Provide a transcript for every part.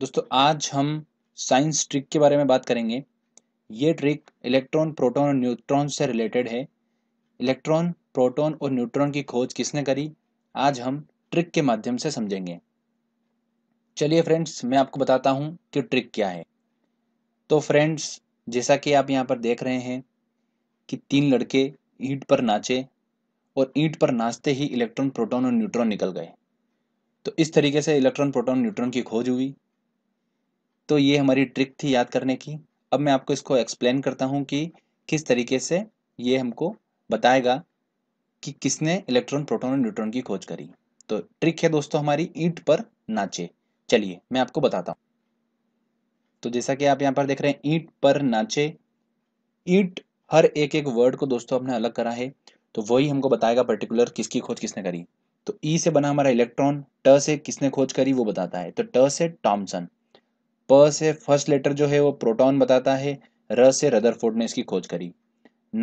दोस्तों आज हम साइंस ट्रिक के बारे में बात करेंगे ये ट्रिक इलेक्ट्रॉन प्रोटॉन और न्यूट्रॉन से रिलेटेड है इलेक्ट्रॉन प्रोटॉन और न्यूट्रॉन की खोज किसने करी आज हम ट्रिक के माध्यम से समझेंगे चलिए फ्रेंड्स मैं आपको बताता हूँ कि ट्रिक क्या है तो फ्रेंड्स जैसा कि आप यहाँ पर देख रहे हैं कि तीन लड़के ईंट पर नाचे और ईंट पर नाचते ही इलेक्ट्रॉन प्रोटॉन और न्यूट्रॉन निकल गए तो इस तरीके से इलेक्ट्रॉन प्रोटॉन न्यूट्रॉन की खोज हुई तो ये हमारी ट्रिक थी याद करने की अब मैं आपको इसको एक्सप्लेन करता हूँ कि किस तरीके से ये हमको बताएगा कि किसने इलेक्ट्रॉन प्रोटॉन और न्यूट्रॉन की खोज करी तो ट्रिक है दोस्तों हमारी ईट पर नाचे चलिए मैं आपको बताता हूँ तो जैसा कि आप यहाँ पर देख रहे हैं ईंट पर नाचे ईट हर एक एक वर्ड को दोस्तों हमने अलग करा है तो वही हमको बताएगा पर्टिकुलर किसकी खोज किसने करी तो ई e से बना हमारा इलेक्ट्रॉन ट से किसने खोज करी वो बताता है तो ट से टॉमसन प से फर्स्ट लेटर जो है वो प्रोटॉन बताता है र से रदरफोर्ड ने इसकी खोज करी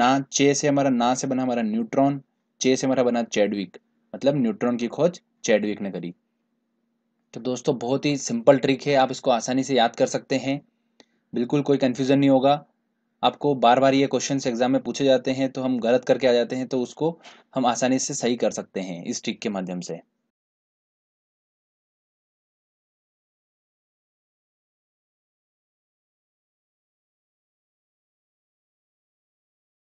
ना चे से हमारा ना से बना हमारा न्यूट्रॉन चे से हमारा बना चैडविक मतलब न्यूट्रॉन की खोज चैडविक ने करी तो दोस्तों बहुत ही सिंपल ट्रिक है आप इसको आसानी से याद कर सकते हैं बिल्कुल कोई कन्फ्यूज़न नहीं होगा आपको बार बार ये क्वेश्चन एग्जाम में पूछे जाते हैं तो हम गलत करके आ जाते हैं तो उसको हम आसानी से सही कर सकते हैं इस ट्रिक के माध्यम से